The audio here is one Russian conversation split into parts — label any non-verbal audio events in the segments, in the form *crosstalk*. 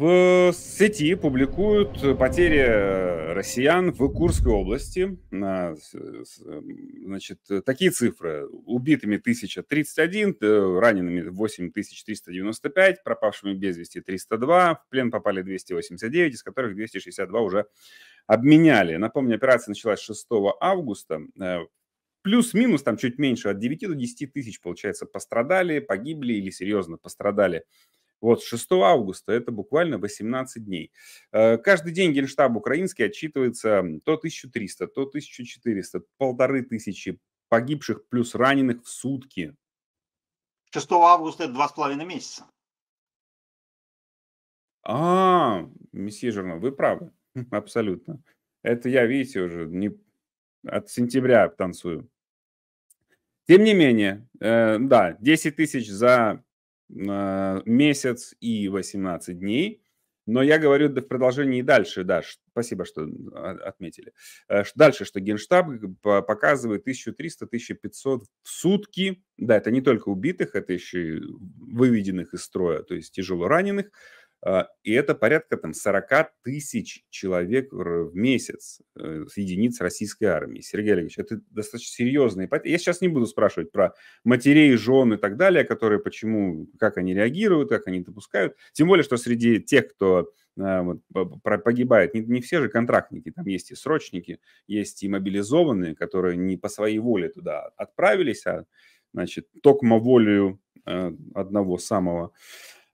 В сети публикуют потери э, россиян в Курской области. Эм, значит, такие цифры. Убитыми 1031, э, ранеными 8395, пропавшими без вести 302, в плен попали 289, из которых 262 уже обменяли. Напомню, операция началась 6 августа. Э, плюс-минус там чуть меньше, от 9 до 10 тысяч, получается, пострадали, погибли или серьезно пострадали вот с 6 августа, это буквально 18 дней. Э, каждый день Генштаб украинский отчитывается то 1300, то 1400, полторы тысячи погибших плюс раненых в сутки. 6 августа это два с половиной месяца. А, месье Жернов, вы правы, *laughs* абсолютно. Это я, видите, уже не от сентября танцую. Тем не менее, э, да, 10 тысяч за месяц и 18 дней. Но я говорю да, в продолжении и дальше, да, спасибо, что а, отметили. Э, дальше, что Генштаб э, показывает 1300-1500 в сутки. Да, это не только убитых, это еще и выведенных из строя, то есть тяжело раненых. А, и это порядка там 40 тысяч человек в месяц э, с единиц российской армии. Сергей Олегович, это достаточно серьезные потери. Я сейчас не буду спрашивать про матерей, жен и так далее, которые почему, как они реагируют, как они допускают. Тем более, что среди тех, кто а, погибает, не, не все же контрактники, там есть и срочники, есть и мобилизованные, которые не по своей воле туда отправились, а, значит, токмо волею э, одного самого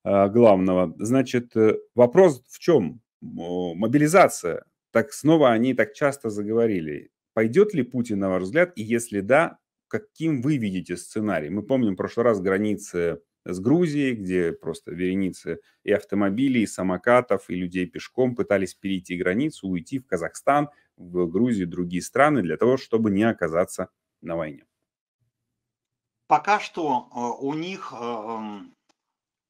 а, главного. Значит, э, вопрос в чем? Мобилизация. Так снова они так часто заговорили. Пойдет ли Путин, на ваш взгляд, и если да, каким вы видите сценарий? Мы помним в прошлый раз границы с Грузией, где просто вереницы и автомобилей, и самокатов, и людей пешком пытались перейти границу, уйти в Казахстан, в Грузию, другие страны для того, чтобы не оказаться на войне. Пока что э, у них э, эм,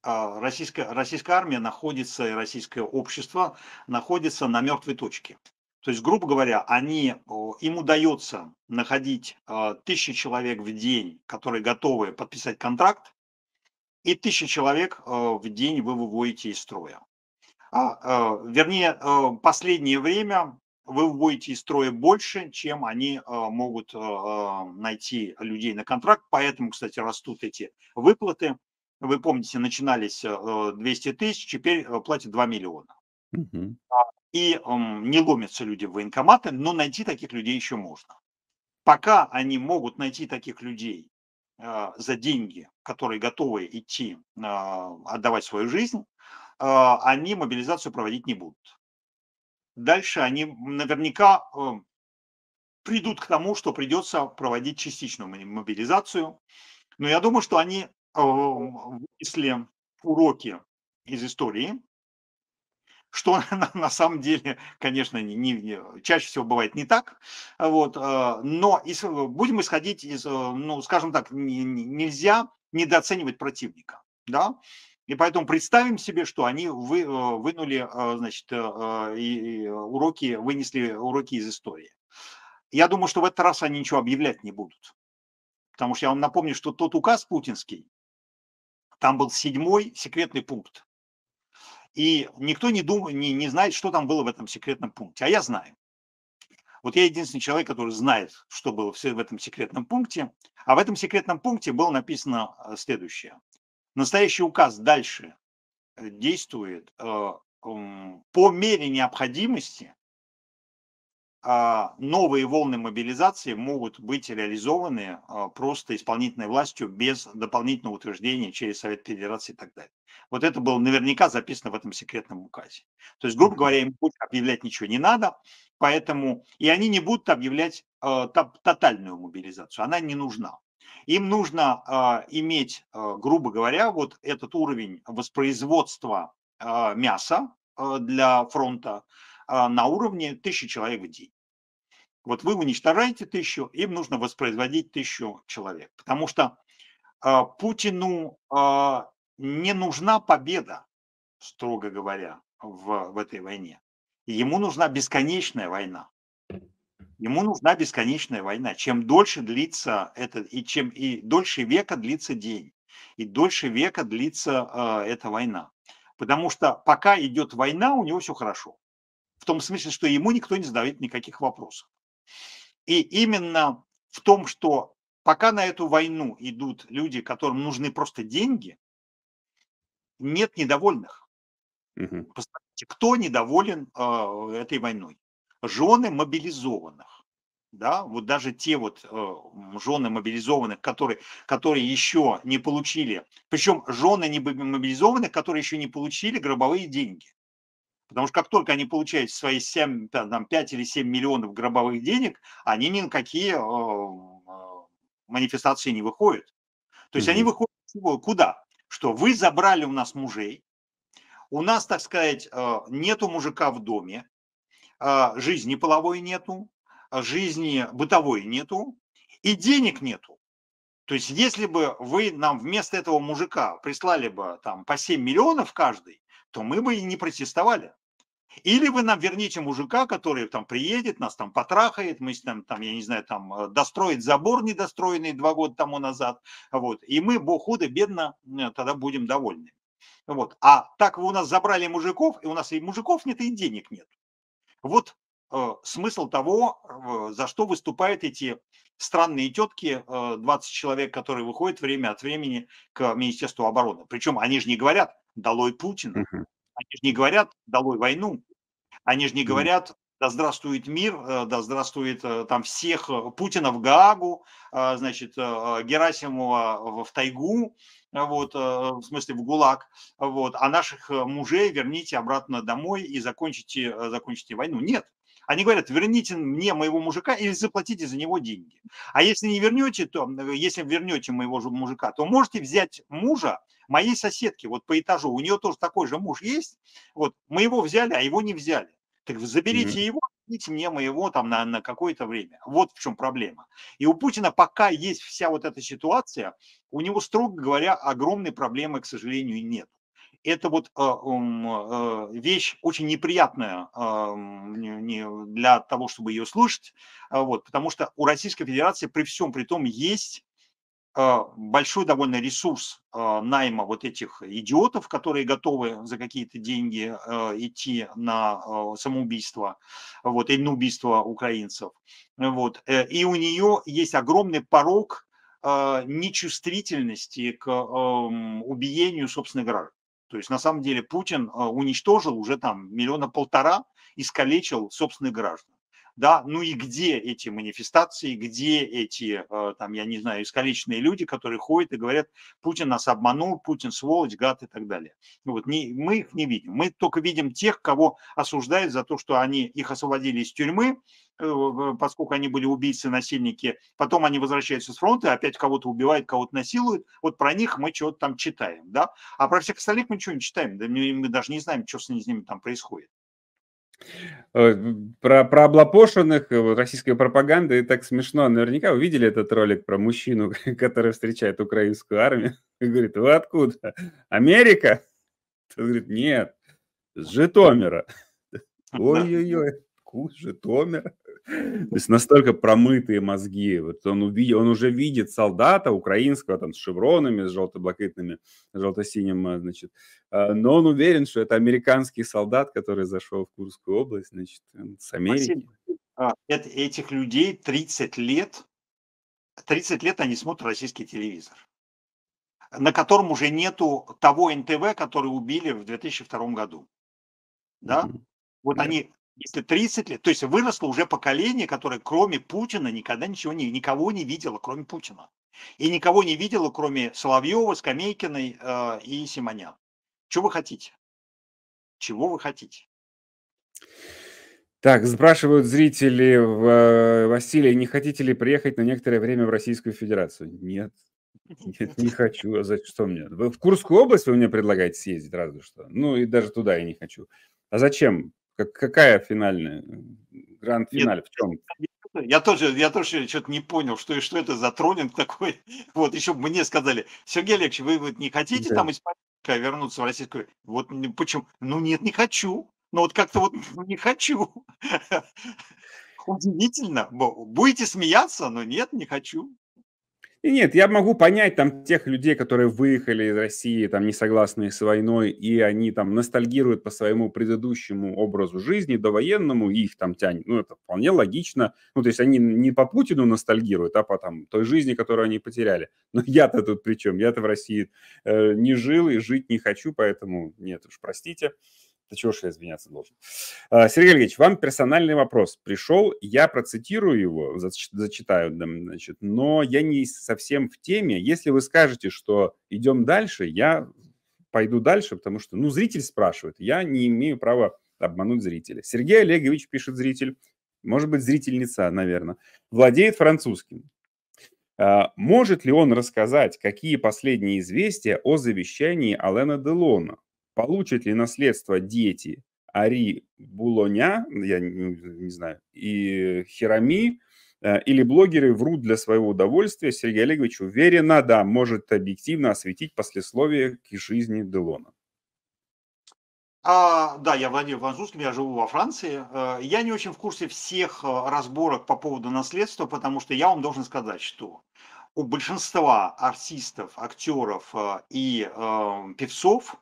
а, российская, российская армия находится и российское общество находится на мертвой точке. То есть, грубо говоря, они, им удается находить а, тысячи человек в день, которые готовы подписать контракт, и тысячи человек а, в день вы выводите из строя. А, вернее, последнее время вы выводите из строя больше, чем они могут найти людей на контракт. Поэтому, кстати, растут эти выплаты вы помните, начинались 200 э, э, тысяч, теперь э, платят 2 миллиона. Угу. И не ломятся люди в военкоматы, но найти таких людей еще можно. Пока они могут найти таких людей за деньги, которые готовы идти а, отдавать свою жизнь, а, они мобилизацию проводить не будут. Дальше они наверняка эм, придут к тому, что придется проводить частичную мобилизацию. Но я думаю, что они а, вынесли уроки из истории, что *laughs* на самом деле, конечно, не, не, чаще всего бывает не так. Вот, а, но из, будем исходить из, а, ну, скажем так, не, нельзя недооценивать противника. Да? И поэтому представим себе, что они вы, вынули, значит, и уроки, вынесли уроки из истории. Я думаю, что в этот раз они ничего объявлять не будут. Потому что я вам напомню, что тот указ путинский, там был седьмой секретный пункт. И никто не, дум... не, не знает, что там было в этом секретном пункте. А я знаю. Вот я единственный человек, который знает, что было в этом секретном пункте. А в этом секретном пункте было написано э, следующее. Настоящий указ дальше э, действует э, по мере необходимости а, новые волны мобилизации могут быть реализованы а, просто исполнительной властью без дополнительного утверждения через Совет Федерации и так далее. Вот это было наверняка записано в этом секретном указе. То есть, грубо говоря, им будет объявлять ничего не надо, поэтому и они не будут объявлять а, тотальную мобилизацию, она не нужна. Им нужно иметь, грубо говоря, вот этот уровень воспроизводства мяса для фронта на уровне тысячи человек в день. Вот вы уничтожаете тысячу, им нужно воспроизводить тысячу человек, потому что э, Путину э, не нужна победа, строго говоря, в, в этой войне. Ему нужна бесконечная война. Ему нужна бесконечная война. Чем дольше длится это, и чем и дольше века длится день, и дольше века длится э, эта война. Потому что пока идет война, у него все хорошо. В том смысле, что ему никто не задает никаких вопросов. И именно в том, что пока на эту войну идут люди, которым нужны просто деньги, нет недовольных. Угу. кто недоволен э, этой войной? Жены мобилизованных. Да, вот даже те вот э, жены мобилизованных, которые, которые еще не получили, причем жены не мобилизованных, которые еще не получили гробовые деньги. Потому что как только они получают свои 7, там, 5 или 7 миллионов гробовых денег, они ни на какие э, э, манифестации не выходят. То есть mm-hmm. они выходят куда? Что вы забрали у нас мужей, у нас, так сказать, э, нету мужика в доме, жизни половой нету, жизни бытовой нету и денег нету. То есть если бы вы нам вместо этого мужика прислали бы там по 7 миллионов каждый, то мы бы и не протестовали. Или вы нам верните мужика, который там приедет, нас там потрахает, мы с ним там я не знаю, там э, достроит забор недостроенный два года тому назад, вот, и мы, бог худо, бедно, э, тогда будем довольны. Вот. А так вы у нас забрали мужиков, и у нас и мужиков нет, и денег нет. Вот Э, смысл того, за что выступают эти странные тетки, 20 э, человек, которые выходят время от времени к Министерству обороны. Причем они же не говорят «долой Путина», они же не говорят «долой войну», они же не говорят да здравствует мир, э, да здравствует там всех Путина в Гаагу, значит, Герасимова в тайгу, вот, в смысле в ГУЛАГ, вот, а наших мужей верните обратно домой и закончите, закончите войну. Нет, они говорят, верните мне моего мужика или заплатите за него деньги. А если не вернете, то э, если вернете моего мужика, то можете взять мужа моей соседки вот по этажу. У нее тоже такой же муж есть. Вот мы его взяли, а его не взяли. Так заберите его, верните мне моего там на, на какое-то время. Вот в чем проблема. И у Путина пока есть вся вот эта ситуация, у него, строго говоря, огромной проблемы, к сожалению, нет это вот э, э, вещь очень неприятная а, для того, чтобы ее слушать, а, вот, потому что у Российской Федерации при всем при том есть а, большой довольно ресурс найма вот этих идиотов, которые готовы за какие-то деньги идти на самоубийство, вот, или на убийство украинцев. Вот. Э, и у нее есть огромный порог нечувствительности к убиению собственных граждан. То есть на самом деле Путин э, уничтожил уже там миллиона полтора, искалечил собственных граждан да, ну и где эти манифестации, где эти, э, там, я не знаю, искалеченные люди, которые ходят и говорят, Путин нас обманул, Путин сволочь, гад и так далее. вот не, мы их не видим, мы только видим тех, кого осуждают за то, что они их освободили из тюрьмы, э, поскольку они были убийцы, насильники, потом они возвращаются с фронта, опять кого-то убивают, кого-то насилуют, вот про них мы чего-то там читаем, да, а про всех остальных мы ничего не читаем, да мы, мы даже не знаем, что с ними там происходит. Э, про, про облапошенных э, российской пропаганды и так смешно. Наверняка вы видели этот ролик про мужчину, *laughs* который встречает украинскую армию *laughs* и говорит, вы откуда? Америка? *laughs* Тот говорит, нет, с Житомира. Ой-ой-ой, Житомир. То есть настолько промытые мозги. Вот он, увидел, он уже видит солдата украинского там с шевронами, с желто-блакитными, желто-синим, э, значит. Э, но он уверен, что это американский солдат, который зашел в Курскую область, значит, с Америки. А, это, этих людей 30 лет, 30 лет они смотрят российский телевизор на котором уже нету того НТВ, который убили в 2002 году. Да? Mm-hmm. Вот yeah. они если 30 лет, то есть выросло уже поколение, которое кроме Путина никогда ничего не, никого не видело, кроме Путина. И никого не видело, кроме Соловьева, Скамейкиной э, и Симонян. Чего вы хотите? Чего вы хотите? Так, спрашивают зрители э, Василий, не хотите ли приехать на некоторое время в Российскую Федерацию? Нет. Нет, не хочу. А за что мне? В Курскую область вы мне предлагаете съездить, разве что. Ну и даже туда я не хочу. А зачем? Как, какая финальная? Гранд-финаль в чем? Я тоже, я тоже что-то не понял, что и что это за троллинг такой. *laughs* Вот еще мне сказали, Сергей Олегович, вы вот не хотите да. там из Парижа вернуться в Российскую? Вот почему? Ну нет, не хочу. Ну вот как-то вот ну не хочу. *laughs* Удивительно. Будете смеяться, но нет, не хочу. И нет, я могу понять там тех людей, которые выехали из России, там не согласные с войной, и они там ностальгируют по своему предыдущему образу жизни, довоенному, и их там тянет. Ну, это вполне логично. Ну, то есть они не по Путину ностальгируют, а по там той жизни, которую они потеряли. *laughs* Но я-то тут при чем? Я-то в России э, не жил и жить не хочу, поэтому нет уж, простите. Э, да чего ж я извиняться должен. А, Сергей Олегович, вам персональный вопрос. Пришел, я процитирую его, зачитаю, значит, но я не совсем в теме. Если вы скажете, что идем дальше, я пойду дальше, потому что, ну, зритель спрашивает, я не имею права обмануть зрителя. Сергей Олегович, пишет зритель, может быть, зрительница, наверное, владеет французским. А, может ли он рассказать, какие последние известия о завещании Алена Делона? Получат ли наследство дети Ари Булоня, я не, не знаю, и Херами, э, или блогеры врут для своего удовольствия, Сергей Олегович уверенно, да, может объективно осветить послесловие к жизни Делона. А, да, я владею французским, я живу во Франции. Э, я не очень в курсе всех э, разборок по поводу наследства, потому что я вам должен сказать, что у большинства артистов, актеров и э, певцов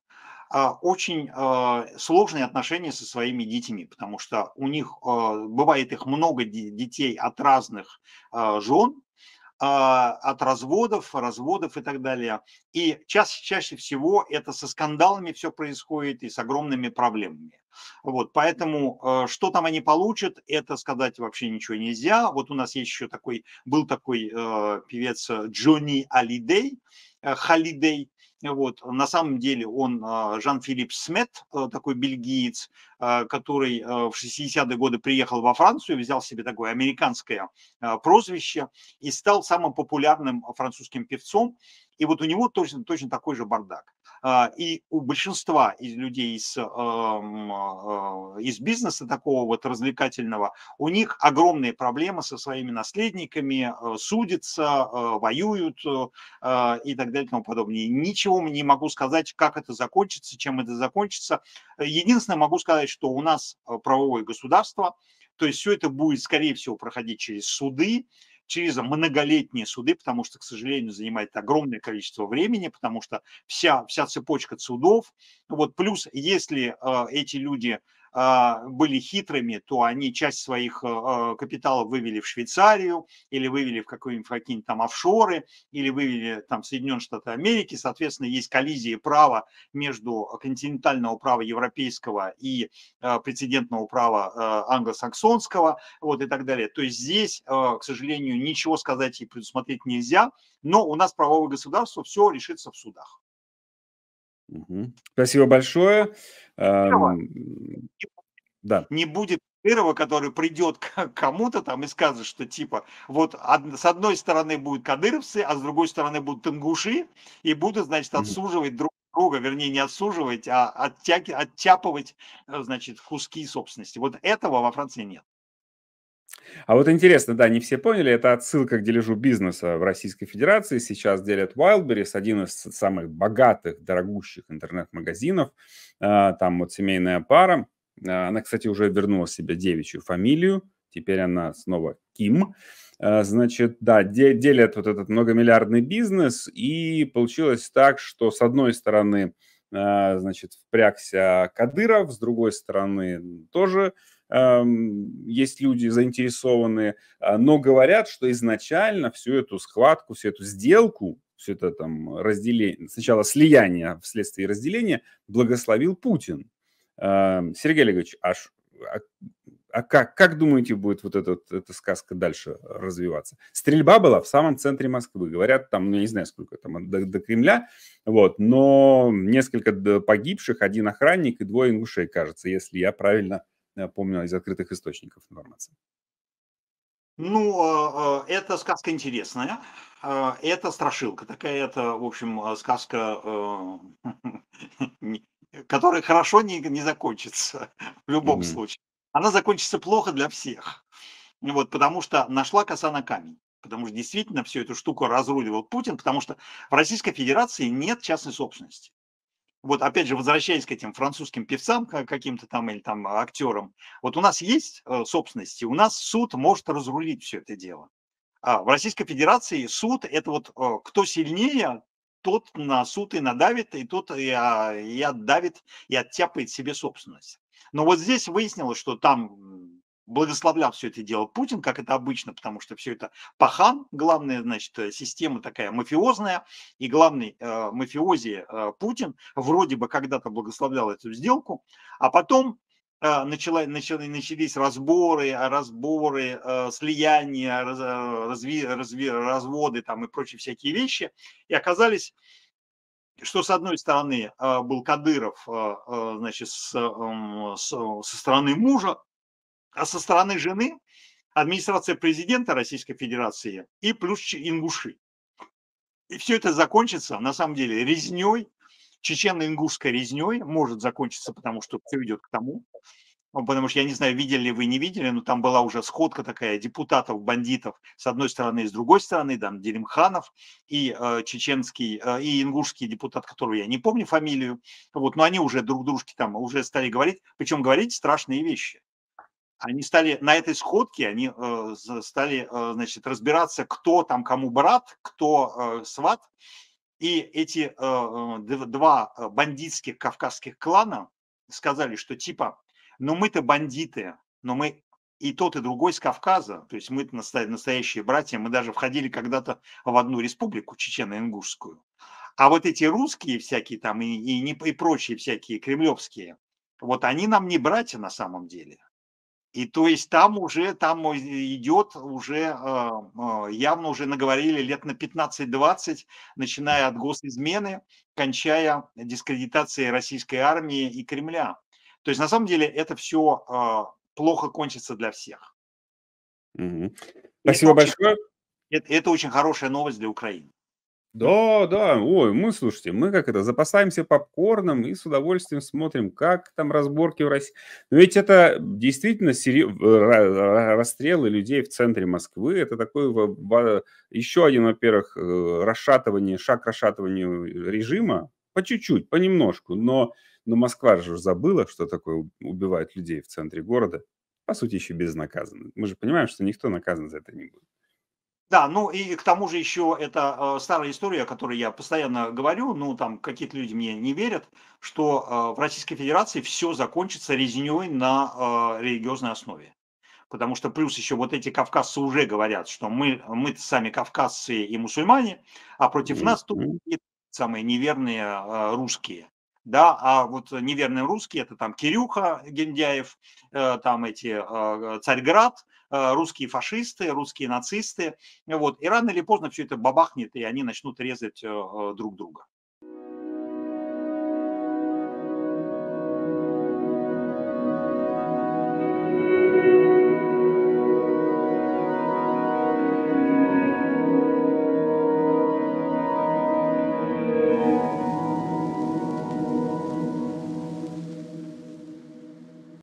а, очень а, сложные отношения со своими детьми, потому что у них а, бывает их много детей от разных жен, от разводов, разводов и так далее. И чаще, чаще всего это со скандалами все происходит и с огромными проблемами. Вот, поэтому что там они получат, это сказать вообще ничего нельзя. Вот у нас есть еще такой, был такой э, певец Джонни Алидей, Халидей, э, вот. На самом деле он а, Жан-Филипп Смет, а, такой бельгиец, а, который в 60-е годы приехал во Францию, взял себе такое американское прозвище и стал самым популярным французским певцом. И вот у него точно, точно такой же бардак. А, и у большинства из людей из, эм, а, из бизнеса такого вот развлекательного, у них огромные проблемы со своими наследниками, э, судятся, э, воюют э, а, и так далее и тому подобное. Ничего не могу сказать, как это закончится, чем это закончится. Единственное, могу сказать, что у нас правовое государство, то есть все это будет, скорее всего, проходить через суды, через многолетние суды, потому что, к сожалению, занимает огромное количество времени, потому что вся, вся цепочка судов, вот плюс если э, эти люди а, были хитрыми, то они часть своих э, а, капиталов вывели в Швейцарию или вывели в какие-нибудь какие там офшоры или вывели там в Соединенные Штаты Америки. Соответственно, есть коллизии права между континентального права европейского и а, прецедентного права э, англосаксонского вот и так далее. То есть здесь, к сожалению, ничего сказать и предусмотреть нельзя, но у нас правовое государство все решится в судах. Угу. Спасибо большое. Кирова. Да. Не будет Кадырова, который придет к кому-то там и скажет, что типа вот с одной стороны будут кадыровцы, а с другой стороны будут тангуши и будут, значит, отсуживать друг друга, вернее, не отсуживать, а оттяки, оттяпывать, э, значит, куски собственности. Вот этого во Франции нет. А вот интересно, да, не все поняли, это отсылка к дележу бизнеса в Российской Федерации. Сейчас делят Wildberries, один из самых богатых, дорогущих интернет-магазинов. А, там вот семейная пара. А, она, кстати, уже вернула себе девичью фамилию. Теперь она снова Ким. А, значит, да, делят вот этот многомиллиардный бизнес. И получилось так, что с одной стороны, значит, впрягся Кадыров, с другой стороны тоже Эм, есть люди заинтересованные, а, но говорят, что изначально всю эту схватку, всю эту сделку, все это там разделение, сначала слияние вследствие разделения благословил Путин. Эм, Сергей Олегович, а, а, а как, как думаете, будет вот эта эта сказка дальше развиваться? Стрельба была в самом центре Москвы. Говорят, там, ну, я не знаю, сколько там, до, до Кремля. Вот, но несколько погибших, один охранник и двое ингушей, кажется, если я правильно помню из открытых источников информации. Ну, а, а, эта сказка интересная, а, это страшилка такая, это, в общем, сказка, *laughs* которая хорошо не, не закончится в любом mm-hmm. случае. Она закончится плохо для всех, вот, потому что нашла коса на камень потому что действительно всю эту штуку разруливал Путин, потому что в Российской Федерации нет частной собственности вот опять же, возвращаясь к этим французским певцам каким-то там или там актерам, вот у нас есть э, собственность, и у нас суд может разрулить все это дело. А в Российской Федерации суд – это вот э, кто сильнее, тот на суд и надавит, и тот и, а, и отдавит, и оттяпает себе собственность. Но вот здесь выяснилось, что там благословлял все это дело Путин, как это обычно, потому что все это пахан, главная, значит, э, система такая мафиозная, и главный э, мафиози э, Путин вроде бы когда-то благословлял эту сделку, а потом э, начала, начали, начались разборы, разборы, э, слияния, раз, э, разви, разви, разводы там и прочие всякие вещи, и оказались что с одной стороны был Кадыров, значит, с, эм, с, со стороны мужа, а со стороны жены администрация президента Российской Федерации и плюс ингуши. И все это закончится, на самом деле, резней, чечено-ингушской резней может закончиться, потому что все идет к тому. Ну, потому что, я не знаю, видели ли вы, не видели, но там была уже сходка такая депутатов, бандитов с одной стороны и с другой стороны, там Делимханов и э, чеченский, э, и ингушский депутат, которого я не помню фамилию. Вот, но они уже друг дружке там уже стали говорить, причем говорить страшные вещи они стали на этой сходке, они э, стали, э, значит, разбираться, кто там кому брат, кто э, сват. И эти э, э два э, бандитских кавказских клана сказали, что типа, ну мы-то бандиты, но мы и тот, и другой с Кавказа, то есть мы настоящие братья, мы даже входили когда-то в одну республику, Чечено-Ингушскую. А вот эти русские всякие там и, и, и прочие всякие кремлевские, вот они нам не братья на самом деле. И то есть там уже, там идет уже, а, а, явно уже наговорили лет на 15-20, начиная от госизмены, кончая дискредитацией российской армии и Кремля. То есть на самом деле это все а, плохо кончится для всех. Угу. Спасибо это большое. Очень, это, это очень хорошая новость для Украины. Да, да, ой, мы, слушайте, мы как это, запасаемся попкорном и с удовольствием смотрим, как там разборки в России. Но ведь это действительно сери... расстрелы людей в центре Москвы, это такой еще один, во-первых, э, расшатывание, шаг расшатывания режима, по чуть-чуть, понемножку, но, но Москва же забыла, что такое убивают людей в центре города, по сути, еще безнаказанно. Мы же понимаем, что никто наказан за это не будет. Да, ну и к тому же еще это э, старая история, о которой я постоянно говорю, ну там какие-то люди мне не верят, что э, в Российской Федерации все закончится резней на э, религиозной основе. Потому что плюс еще вот эти кавказцы уже говорят, что мы, мы то сами кавказцы и мусульмане, а против нас тут самые неверные э, русские да, а вот неверные русские, это там Кирюха Гендяев, э, там эти э, Царьград, Э, русские фашисты, русские нацисты. Вот. И рано или поздно все это бабахнет, и они начнут резать э, э, друг друга.